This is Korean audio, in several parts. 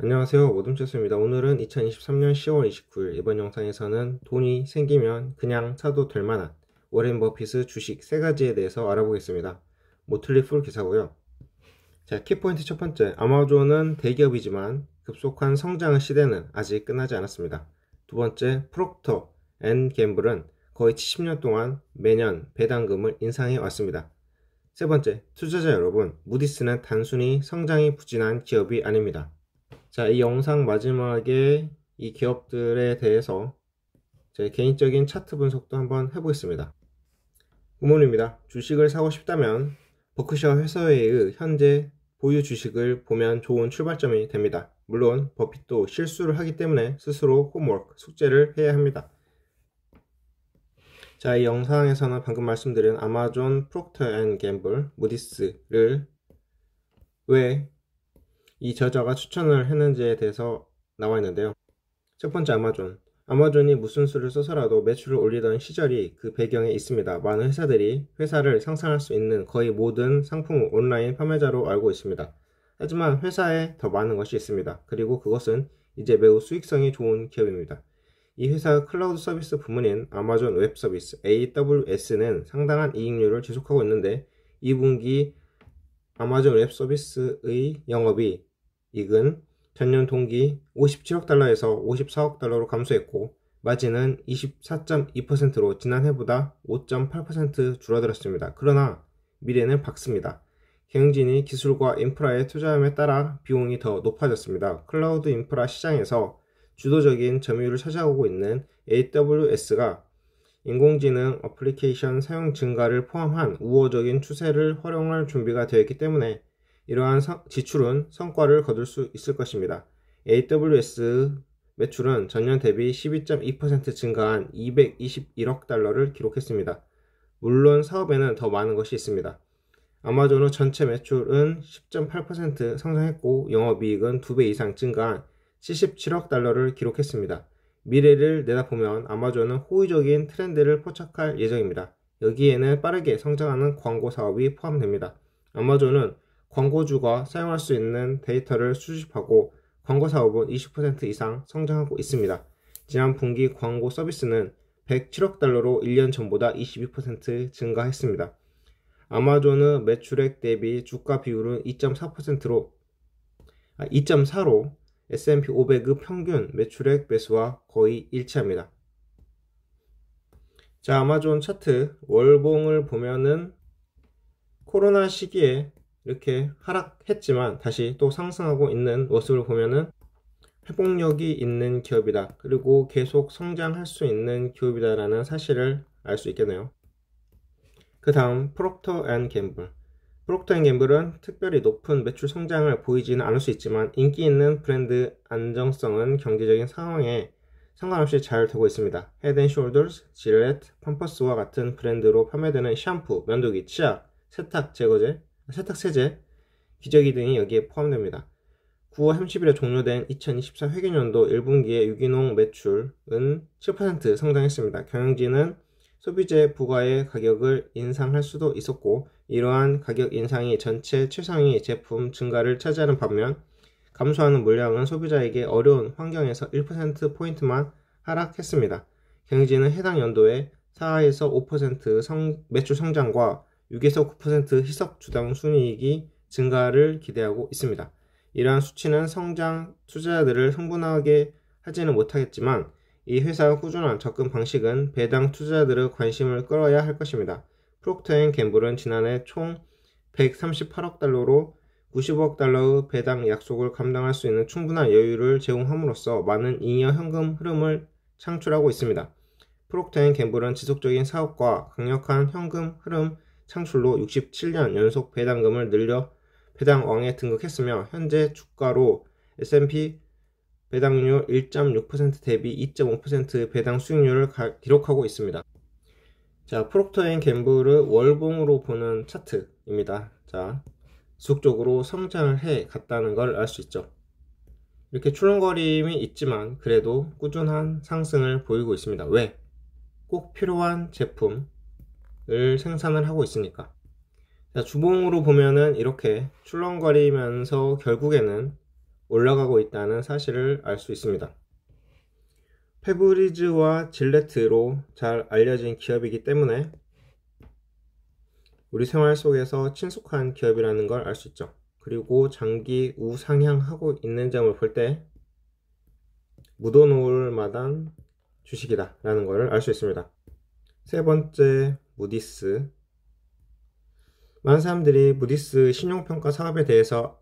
안녕하세요 모둠체스입니다 오늘은 2023년 10월 29일 이번 영상에서는 돈이 생기면 그냥 사도 될 만한 워렌 버핏의 주식 3가지에 대해서 알아보겠습니다 모틀리 풀 기사고요 자 키포인트 첫 번째 아마존은 대기업이지만 급속한 성장의 시대는 아직 끝나지 않았습니다 두 번째 프록터 앤 갬블은 거의 70년 동안 매년 배당금을 인상해 왔습니다 세 번째 투자자 여러분 무디스는 단순히 성장이 부진한 기업이 아닙니다 자, 이 영상 마지막에 이 기업들에 대해서 제 개인적인 차트 분석도 한번 해보겠습니다. 우문입니다. 주식을 사고 싶다면 버크셔 회사회의 현재 보유 주식을 보면 좋은 출발점이 됩니다. 물론 버핏도 실수를 하기 때문에 스스로 홈워크, 숙제를 해야 합니다. 자, 이 영상에서는 방금 말씀드린 아마존, 프록터 앤 갬블, 무디스를 왜이 저자가 추천을 했는지에 대해서 나와 있는데요. 첫 번째 아마존. 아마존이 무슨 수를 써서라도 매출을 올리던 시절이 그 배경에 있습니다. 많은 회사들이 회사를 상상할 수 있는 거의 모든 상품 온라인 판매자로 알고 있습니다. 하지만 회사에 더 많은 것이 있습니다. 그리고 그것은 이제 매우 수익성이 좋은 기업입니다. 이 회사 클라우드 서비스 부문인 아마존 웹 서비스 AWS는 상당한 이익률을 지속하고 있는데 2분기 아마존 웹 서비스의 영업이 이익은 전년 동기 57억 달러에서 54억 달러로 감소했고 마진은 24.2%로 지난해보다 5.8% 줄어들었습니다. 그러나 미래는 밝습니다. 경진이 기술과 인프라에 투자함에 따라 비용이 더 높아졌습니다. 클라우드 인프라 시장에서 주도적인 점유율을 차지하고 있는 AWS가 인공지능 어플리케이션 사용 증가를 포함한 우호적인 추세를 활용할 준비가 되어 있기 때문에 이러한 지출은 성과를 거둘 수 있을 것입니다. AWS 매출은 전년 대비 12.2% 증가한 221억 달러를 기록했습니다. 물론 사업에는 더 많은 것이 있습니다. 아마존의 전체 매출은 10.8% 성장했고 영업이익은 2배 이상 증가한 77억 달러를 기록했습니다. 미래를 내다보면 아마존은 호의적인 트렌드를 포착할 예정입니다. 여기에는 빠르게 성장하는 광고 사업이 포함됩니다. 아마존은 광고주가 사용할 수 있는 데이터를 수집하고 광고 사업은 20% 이상 성장하고 있습니다. 지난 분기 광고 서비스는 107억 달러로 1년 전보다 22% 증가했습니다. 아마존의 매출액 대비 주가 비율은 2.4%로 2.4로 S&P 500의 평균 매출액 배수와 거의 일치합니다. 자, 아마존 차트 월봉을 보면은 코로나 시기에 이렇게 하락했지만 다시 또 상승하고 있는 모습을 보면은 회복력이 있는 기업이다. 그리고 계속 성장할 수 있는 기업이다라는 사실을 알 수 있겠네요. 그 다음 프록터 앤 갬블. 프록터 앤 갬블은 특별히 높은 매출 성장을 보이지는 않을 수 있지만 인기 있는 브랜드 안정성은 경제적인 상황에 상관없이 잘 되고 있습니다. 헤드앤숄더스, 질렛, 펌퍼스와 같은 브랜드로 판매되는 샴푸, 면도기, 치약, 세탁, 제거제, 세탁세제, 기저귀 등이 여기에 포함됩니다. 9월 30일에 종료된 2024회계연도 1분기의 유기농 매출은 7% 성장했습니다. 경영진은 소비재 부과의 가격을 인상할 수도 있었고 이러한 가격 인상이 전체 최 상위 제품 증가를 차지하는 반면 감소하는 물량은 소비자에게 어려운 환경에서 1%포인트만 하락했습니다. 경영진은 해당 연도에 4에서 5% 성, 매출 성장과 6에서 9% 희석 주당 순이익이 증가를 기대하고 있습니다. 이러한 수치는 성장 투자자들을 흥분하게 하지는 못하겠지만 이 회사의 꾸준한 접근 방식은 배당 투자자들의 관심을 끌어야 할 것입니다. 프록터앤갬블은 지난해 총 138억 달러로 90억 달러의 배당 약속을 감당할 수 있는 충분한 여유를 제공함으로써 많은 잉여 현금 흐름을 창출하고 있습니다. 프록터앤갬블은 지속적인 사업과 강력한 현금 흐름 창출로 67년 연속 배당금을 늘려 배당왕에 등극했으며 현재 주가로 S&P 배당률 1.6% 대비 2.5% 배당 수익률을 가, 기록하고 있습니다. 자, 프록터앤갬블을 월봉으로 보는 차트입니다. 자, 지속적으로 성장을 해 갔다는 걸 알 수 있죠. 이렇게 출렁거림이 있지만 그래도 꾸준한 상승을 보이고 있습니다. 왜? 꼭 필요한 제품, 을 생산을 하고 있으니까 자, 주봉으로 보면은 이렇게 출렁거리면서 결국에는 올라가고 있다는 사실을 알 수 있습니다. 페브리즈와 질레트로 잘 알려진 기업이기 때문에 우리 생활 속에서 친숙한 기업이라는 걸 알 수 있죠. 그리고 장기 우상향하고 있는 점을 볼 때 묻어놓을 마당 주식이다 라는 것을 알 수 있습니다. 세 번째, 무디스. 많은 사람들이 무디스 신용평가 사업에 대해서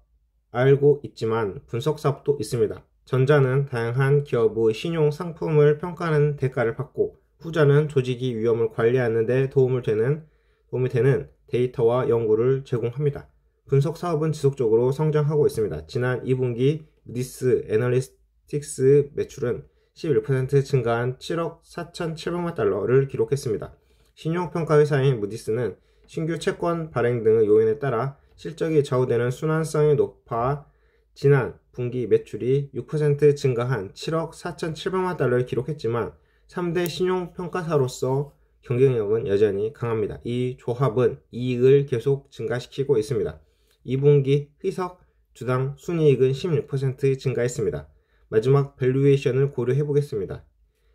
알고 있지만 분석 사업도 있습니다. 전자는 다양한 기업의 신용 상품을 평가하는 대가를 받고 후자는 조직이 위험을 관리하는 데 도움을 되는 도움이 되는 데이터와 연구를 제공합니다. 분석 사업은 지속적으로 성장하고 있습니다. 지난 2분기 무디스 애널리틱스 스 매출은 11% 증가한 7억 4,700만 달러를 기록했습니다. 신용평가회사인 무디스는 신규 채권 발행 등의 요인에 따라 실적이 좌우되는 순환성이 높아 지난 분기 매출이 6% 증가한 7억 4,700만 달러를 기록했지만 3대 신용평가사로서 경쟁력은 여전히 강합니다. 이 조합은 이익을 계속 증가시키고 있습니다. 2분기 희석 주당 순이익은 16% 증가했습니다. 마지막 밸류에이션을 고려해 보겠습니다.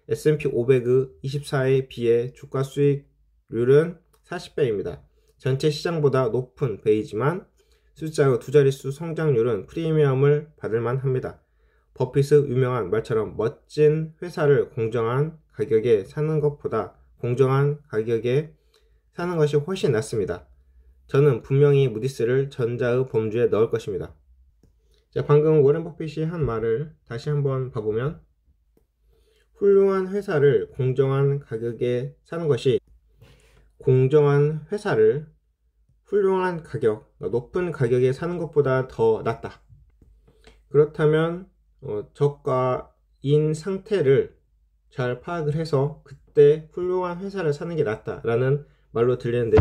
S&P 500의 24에 그 비해 주가 수익률은 40배입니다. 전체 시장보다 높은 배이지만 숫자의 두 자릿수 성장률은 프리미엄을 받을만 합니다. 버핏의 유명한 말처럼 멋진 회사를 공정한 가격에 사는 것보다 공정한 가격에 사는 것이 훨씬 낫습니다. 저는 분명히 무디스를 전자의 범주에 넣을 것입니다. 자, 방금 워렌 버핏이 한 말을 다시 한번 봐보면 훌륭한 회사를 공정한 가격에 사는 것이 공정한 회사를 훌륭한 가격, 높은 가격에 사는 것보다 더 낫다. 그렇다면 어, 저가인 상태를 잘 파악을 해서 그때 훌륭한 회사를 사는 게 낫다라는 말로 들리는데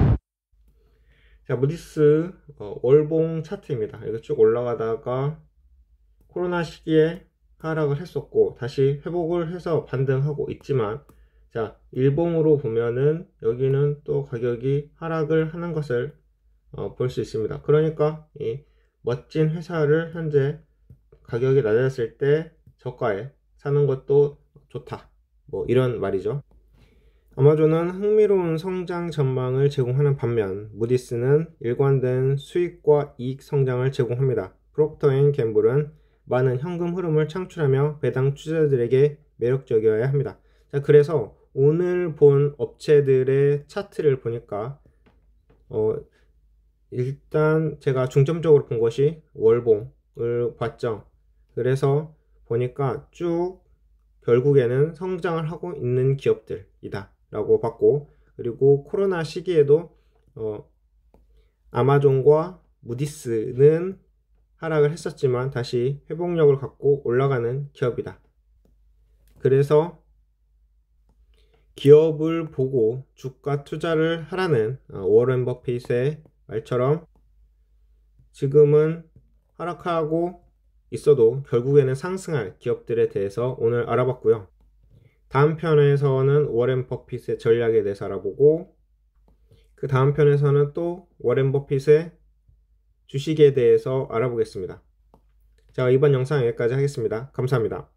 자, 무디스 뭐 어, 월봉 차트입니다. 이거쭉 올라가다가 코로나 시기에 하락을 했었고 다시 회복을 해서 반등하고 있지만 자, 일봉으로 보면은 여기는 또 가격이 하락을 하는 것을 어, 볼수 있습니다. 그러니까 이 멋진 회사를 현재 가격이 낮았을 때 저가에 사는 것도 좋다. 뭐 이런 말이죠. 아마존은 흥미로운 성장 전망을 제공하는 반면 무디스는 일관된 수익과 이익 성장을 제공합니다. 프록터앤 갬블은 많은 현금 흐름을 창출하며 배당 투자자들에게 매력적이어야 합니다. 자, 그래서 오늘 본 업체들의 차트를 보니까 어, 일단 제가 중점적으로 본 것이 월봉을 봤죠. 그래서 보니까 쭉 결국에는 성장을 하고 있는 기업들이다. 라고 봤고 그리고 코로나 시기에도 어, 아마존과 무디스는 하락을 했었지만 다시 회복력을 갖고 올라가는 기업이다. 그래서 기업을 보고 주가 투자를 하라는 어, 워런 버핏의 말처럼 지금은 하락하고 있어도 결국에는 상승할 기업들에 대해서 오늘 알아봤고요. 다음 편에서는 워렌 버핏의 전략에 대해서 알아보고 그 다음 편에서는 또 워렌 버핏의 주식에 대해서 알아보겠습니다. 자, 이번 영상 여기까지 하겠습니다. 감사합니다.